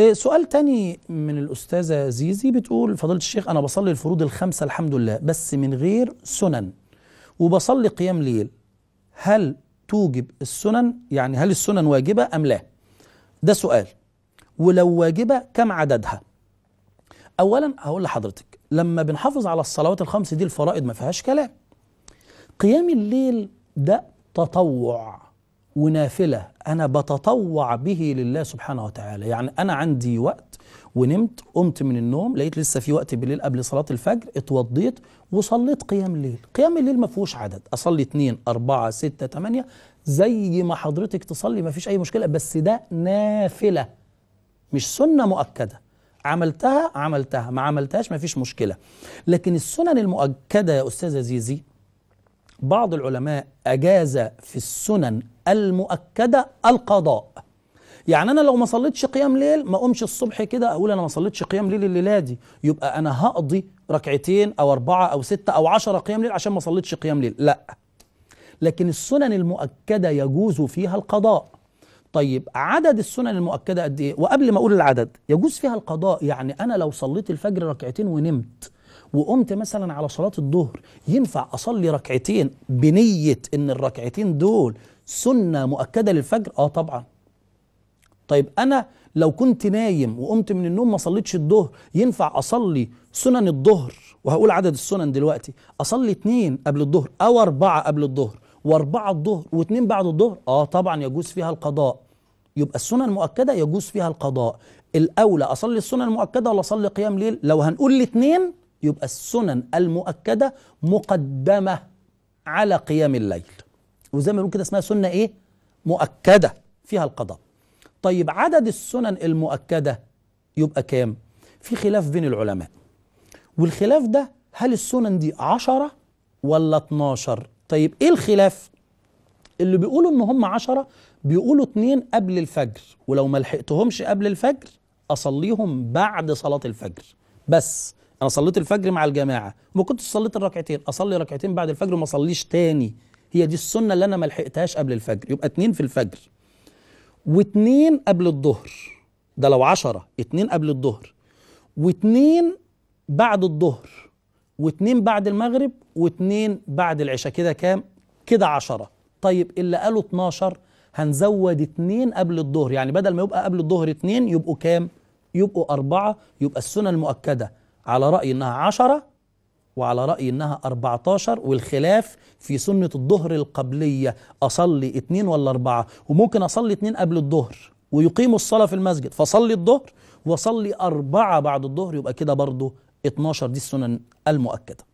آه، سؤال تاني من الأستاذة زيزي بتقول فضيلة الشيخ أنا بصلي الفروض الخمسة الحمد لله بس من غير سنن وبصلي قيام ليل هل توجب السنن يعني هل السنن واجبة أم لا ده سؤال ولو واجبة كم عددها أولا هقول لحضرتك لما بنحافظ على الصلوات الخمس دي الفرائض ما فيهاش كلام قيام الليل ده تطوع ونافلة أنا بتطوع به لله سبحانه وتعالى يعني أنا عندي وقت ونمت قمت من النوم لقيت لسه في وقت بالليل قبل صلاة الفجر اتوضيت وصليت قيام الليل قيام الليل ما فيهوش عدد أصلي اتنين أربعة ستة تمانية زي ما حضرتك تصلي ما فيش أي مشكلة بس ده نافلة مش سنة مؤكدة عملتها عملتها ما عملتهاش ما فيش مشكلة لكن السنن المؤكدة يا أستاذة زيزي بعض العلماء أجاز في السنن المؤكده القضاء يعني انا لو ما صليتش قيام ليل ما اقومش الصبح كده اقول انا ما صليتش قيام ليل الليله دي يبقى انا هقضي ركعتين او اربعه او سته او عشرة قيام ليل عشان ما صليتش قيام ليل لا لكن السنن المؤكده يجوز فيها القضاء طيب عدد السنن المؤكده قد ايه وقبل ما اقول العدد يجوز فيها القضاء يعني انا لو صليت الفجر ركعتين ونمت وقمت مثلا على صلاه الظهر ينفع اصلي ركعتين بنيه ان الركعتين دول سنة مؤكدة للفجر اه طبعا طيب انا لو كنت نايم وقمت من النوم ما صليتش الظهر ينفع اصلي سنن الظهر وهقول عدد السنن دلوقتي اصلي اتنين قبل الظهر او اربعة قبل الظهر واربعة الظهر واتنين بعد الظهر اه طبعا يجوز فيها القضاء يبقى السنن المؤكدة يجوز فيها القضاء الاولى اصلي السنن المؤكدة ولا اصلي قيام ليل لو هنقول الاتنين يبقى السنن المؤكدة مقدمة على قيام الليل وزي ما بنقول كده اسمها سنه ايه مؤكده فيها القضاء طيب عدد السنن المؤكده يبقى كام في خلاف بين العلماء والخلاف ده هل السنن دي عشرة ولا 12 طيب ايه الخلاف اللي بيقولوا ان هم عشرة بيقولوا اتنين قبل الفجر ولو ما لحقتهمش قبل الفجر اصليهم بعد صلاه الفجر بس انا صليت الفجر مع الجماعه وما كنتش صليت الركعتين اصلي ركعتين بعد الفجر وما اصليش تاني هي دي السنه اللي انا ما لحقتهاش قبل الفجر يبقى اتنين في الفجر واتنين قبل الظهر ده لو عشرة اتنين قبل الظهر واتنين بعد الظهر واتنين بعد المغرب واتنين بعد العشاء كده كام كده عشرة طيب اللي قالوا 12 هنزود اتنين قبل الظهر يعني بدل ما يبقى قبل الظهر اتنين يبقوا كام يبقوا أربعة يبقى السنة المؤكدة على رأي إنها عشرة وعلى رأي إنها 14 والخلاف في سنة الظهر القبلية أصلي اتنين ولا أربعة وممكن أصلي اتنين قبل الظهر ويقيموا الصلاة في المسجد فصلي الظهر وصلي أربعة بعد الظهر يبقى كده برضه 12 دي السنن المؤكده